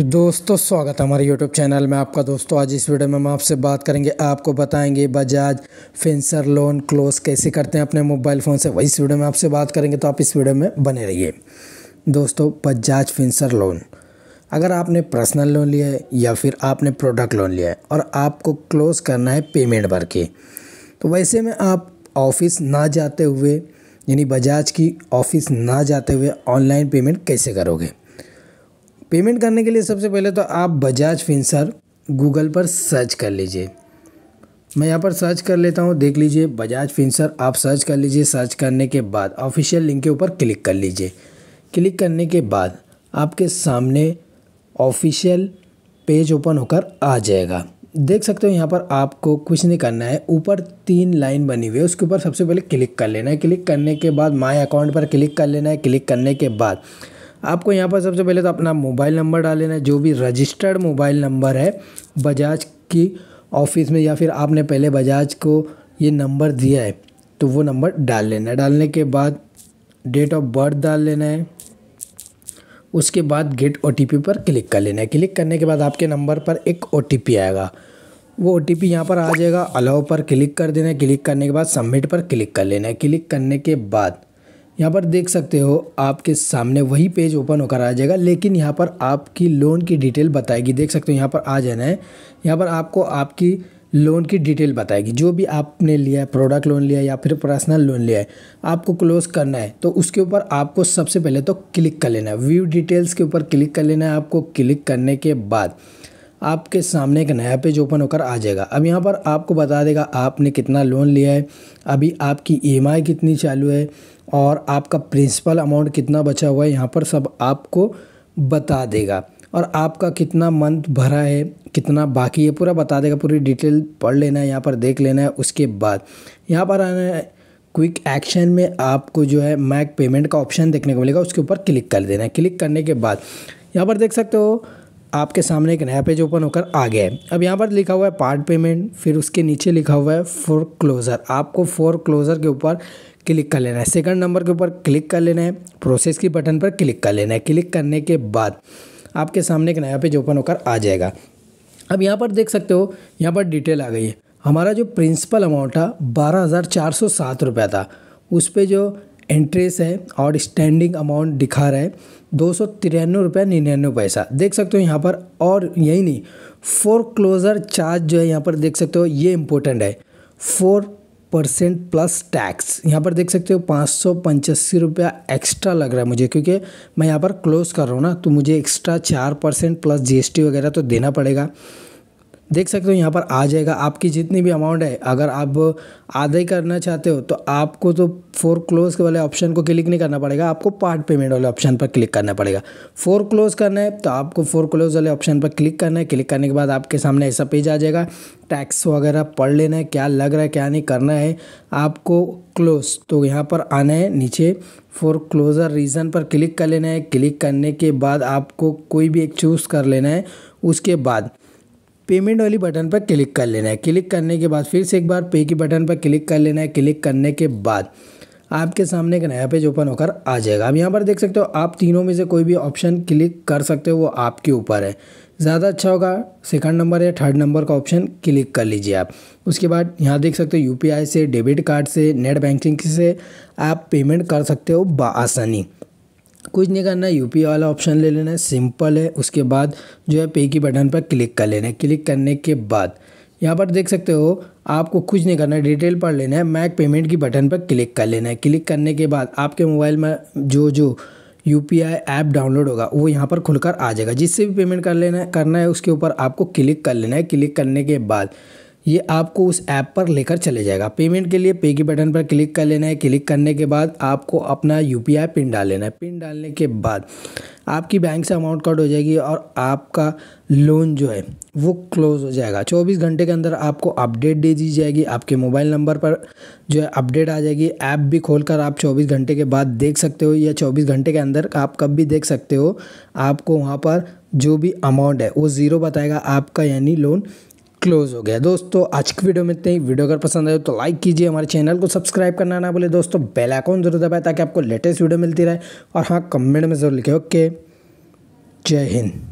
दोस्तों स्वागत है हमारे YouTube चैनल में आपका दोस्तों आज इस वीडियो में हम आपसे बात करेंगे आपको बताएंगे बजाज फिंसर लोन क्लोज कैसे करते हैं अपने मोबाइल फ़ोन से वही इस वीडियो में आपसे बात करेंगे तो आप इस वीडियो में बने रहिए दोस्तों बजाज फिंसर लोन अगर आपने पर्सनल लोन लिया है या फिर आपने प्रोडक्ट लोन लिया है और आपको क्लोज़ करना है पेमेंट भर के तो वैसे में आप ऑफिस ना जाते हुए यानी बजाज की ऑफिस ना जाते हुए ऑनलाइन पेमेंट कैसे करोगे पेमेंट करने के लिए सबसे पहले तो आप बजाज फिंसर गूगल पर सर्च कर लीजिए मैं यहाँ पर सर्च कर लेता हूँ देख लीजिए बजाज फिंसर आप सर्च कर लीजिए सर्च करने के बाद ऑफिशियल लिंक के ऊपर क्लिक कर लीजिए क्लिक करने के बाद आपके सामने ऑफिशियल पेज ओपन होकर आ जाएगा देख सकते हो यहाँ पर आपको कुछ नहीं करना है ऊपर तीन लाइन बनी हुई है उसके ऊपर सबसे पहले क्लिक कर लेना है क्लिक करने के बाद माय अकाउंट पर क्लिक कर लेना है क्लिक करने के बाद आपको यहाँ पर सबसे पहले तो अपना मोबाइल नंबर डाल लेना है जो भी रजिस्टर्ड मोबाइल नंबर है बजाज की ऑफिस में या फिर आपने पहले बजाज को ये नंबर दिया है तो वो नंबर डाल लेना है डालने के बाद डेट ऑफ बर्थ डाल लेना है उसके बाद गेट ओ पर क्लिक कर लेना है क्लिक करने के बाद आपके नंबर पर एक ओ आएगा वो ओ टी पी यहाँ पर आ जाएगा अलाउ पर क्लिक कर देना है क्लिक करने के बाद सबमिट पर क्लिक कर लेना है क्लिक करने के बाद यहाँ पर देख सकते हो आपके सामने वही पेज ओपन होकर आ जाएगा लेकिन यहाँ पर आपकी लोन की डिटेल बताएगी देख सकते हो यहाँ पर आ जाना है यहाँ पर आपको आपकी लोन की डिटेल बताएगी जो भी आपने लिया है प्रोडक्ट लोन लिया है या फिर पर्सनल लोन लिया है आपको क्लोज करना है तो उसके ऊपर आपको सबसे पहले तो क्लिक कर लेना है व्यू डिटेल्स के ऊपर क्लिक कर लेना है आपको क्लिक करने के बाद आपके सामने एक नया पेज ओपन होकर आ जाएगा अब यहाँ पर आपको बता देगा आपने कितना लोन लिया है अभी आपकी ई e कितनी चालू है और आपका प्रिंसिपल अमाउंट कितना बचा हुआ है यहाँ पर सब आपको बता देगा और आपका कितना मंथ भरा है कितना बाकी है पूरा बता देगा पूरी डिटेल पढ़ लेना है यहाँ पर देख लेना है उसके बाद यहाँ पर आना है क्विक एक्शन में आपको जो है मैक पेमेंट का ऑप्शन देखने को मिलेगा उसके ऊपर क्लिक कर देना है क्लिक करने के बाद यहाँ पर देख सकते हो आपके सामने एक नया पेज ओपन होकर आ गया है अब यहाँ पर लिखा हुआ है पार्ट पेमेंट फिर उसके नीचे लिखा हुआ है फोर क्लोज़र आपको फोर क्लोज़र के ऊपर क्लिक कर लेना है सेकंड नंबर के ऊपर क्लिक कर लेना है प्रोसेस की बटन पर क्लिक कर लेना है क्लिक करने के बाद आपके सामने एक नया पेज ओपन होकर आ जाएगा अब यहाँ पर देख सकते हो यहाँ पर डिटेल आ गई है हमारा जो प्रिंसिपल अमाउंट था बारह हज़ार चार सौ सात था उस पर जो एंट्रेस है और स्टैंडिंग अमाउंट दिखा रहा है दो सौ तिरानवे रुपया निन्यानवे पैसा देख सकते हो यहाँ पर और यही नहीं फोर क्लोज़र चार्ज जो है यहाँ पर देख सकते हो ये इम्पोर्टेंट है फोर परसेंट प्लस टैक्स यहाँ पर देख सकते हो पाँच सौ पंचासी रुपया एक्स्ट्रा लग रहा है मुझे क्योंकि मैं यहाँ पर क्लोज़ कर रहा हूँ ना तो मुझे एक्स्ट्रा चार परसेंट प्लस जी वगैरह तो देना पड़ेगा देख सकते हो यहाँ पर आ जाएगा आपकी जितनी भी अमाउंट है अगर आप आधा ही करना चाहते हो तो आपको तो फोर क्लोज वाले ऑप्शन को क्लिक नहीं करना पड़ेगा आपको पार्ट पेमेंट वाले ऑप्शन पर क्लिक करना पड़ेगा फोर क्लोज करना है तो आपको फोर क्लोज वाले ऑप्शन पर क्लिक करना है क्लिक करने के बाद आपके सामने ऐसा पेज आ जाएगा टैक्स वगैरह पढ़ लेना है क्या लग रहा है क्या नहीं करना है आपको क्लोज तो यहाँ पर आना है नीचे फॉर क्लोज़र रीज़न पर क्लिक कर लेना है क्लिक करने के बाद आपको कोई भी एक चूज़ कर लेना है उसके बाद पेमेंट वाली बटन पर क्लिक कर लेना है क्लिक करने के बाद फिर से एक बार पे की बटन पर क्लिक कर लेना है क्लिक करने के बाद आपके सामने एक नया पेज ओपन होकर आ जाएगा आप यहाँ पर देख सकते हो आप तीनों में से कोई भी ऑप्शन क्लिक कर सकते हो वो आपके ऊपर है ज़्यादा अच्छा होगा सेकंड नंबर या थर्ड नंबर का ऑप्शन क्लिक कर लीजिए आप उसके बाद यहाँ देख सकते हो यूपीआई से डेबिट कार्ड से नेट बैंकिंग से आप पेमेंट कर सकते हो बआसानी कुछ नहीं करना है यूपी वाला ऑप्शन ले लेना है सिंपल है उसके बाद जो है पे की बटन पर क्लिक कर लेना है क्लिक करने के बाद यहाँ पर देख सकते हो आपको कुछ नहीं करना है डिटेल पढ़ लेना है मैक पेमेंट की बटन पर क्लिक कर लेना है क्लिक करने के बाद आपके मोबाइल में जो जो U P I app download होगा वो यहाँ पर खुलकर आ जाएगा जिससे भी पेमेंट कर लेना करना है उसके ऊपर आपको क्लिक कर लेना है क्लिक करने के बाद ये आपको उस ऐप पर लेकर चले जाएगा पेमेंट के लिए पे की बटन पर क्लिक कर लेना है क्लिक करने के बाद आपको अपना यू पिन डाल लेना है पिन डालने के बाद आपकी बैंक से अमाउंट कट हो जाएगी और आपका लोन जो है वो क्लोज़ हो जाएगा 24 घंटे के अंदर आपको अपडेट दे दी जाएगी आपके मोबाइल नंबर पर जो है अपडेट आ जाएगी ऐप भी खोलकर आप 24 घंटे के बाद देख सकते हो या 24 घंटे के अंदर आप कब भी देख सकते हो आपको वहाँ पर जो भी अमाउंट है वो ज़ीरो बताएगा आपका यानी लोन क्लोज हो गया दोस्तों आज की वीडियो में इतने ही वीडियो अगर पसंद आए तो लाइक कीजिए हमारे चैनल को सब्सक्राइब करना ना बोले दोस्तों बेल आइकॉन जरूर दबाए ताकि आपको लेटेस्ट वीडियो मिलती रहे और हाँ कमेंट में जरूर लिखे ओके जय हिंद